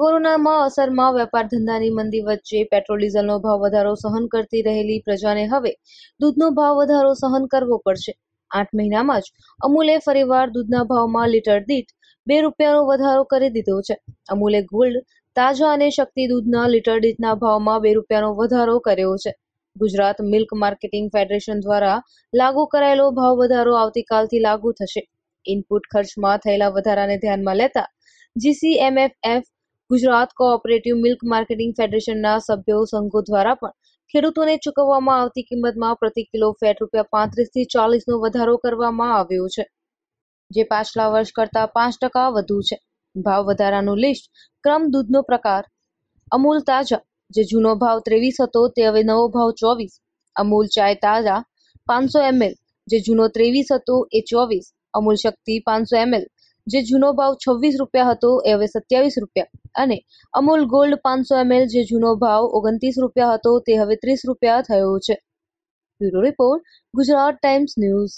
કોરોનામાં અસરમાં વેપાર ધંધાની મંદી વચ્ચે પેટ્રોલ ડીઝલનો ભાવ વધારો સહન કરતી રહેલી પ્રજાને હવે દૂધનો ભાવ વધારો સહન કરવો પડશે આઠ મહિનામાં જ અમૂલે ફરીવાર દૂધના ભાવમાં લીટર દીઠ બે રૂપિયાનો વધારો કરી દીધો છે અમૂલે ગોલ્ડ તાજા અને શક્તિ દૂધના લીટર દીઠના ભાવમાં બે રૂપિયાનો વધારો કર્યો છે ગુજરાત મિલ્ક માર્કેટિંગ ફેડરેશન દ્વારા લાગુ કરાયેલો ભાવ વધારો આવતીકાલથી લાગુ થશે ઇનપુટ ખર્ચમાં થયેલા વધારાને ધ્યાનમાં લેતા GCMMF Gujarat cooperative milk marketing ફેડરેશનના સભ્યો સંઘો દ્વારા પણ ખેડૂતોને ચૂકવવામાં આવતી કિંમતમાં પ્રતિ કિલો ફેટ રૂપિયા પાંત્રીસ થી ચાલીસ નો વધારો કરવામાં આવ્યો છે જે પાછલા વર્ષ કરતા પાંચ ટકા વધુ છે ભાવ વધારાનું લિસ્ટ ક્રમ દૂધનો પ્રકાર અમૂલ તાજા જે જૂનો ભાવ ત્રેવીસ હતો તે હવે નવો ભાવ ચોવીસ અમૂલ ચાય તાજા પાંચસો એમએલ જે જૂનો ત્રેવીસ હતો એ ચોવીસ અમૂલ શક્તિ પાંચસો એમએલ જે જૂનો ભાવ છવ્વીસ રૂપિયા હતો એ હવે સત્યાવીસ રૂપિયા અને અમૂલ ગોલ્ડ પાંચસો એમએલ જે જૂનો ભાવ ઓગણત્રીસ રૂપિયા હતો તે હવે ત્રીસ રૂપિયા થયો છે bureau report Gujarat Times news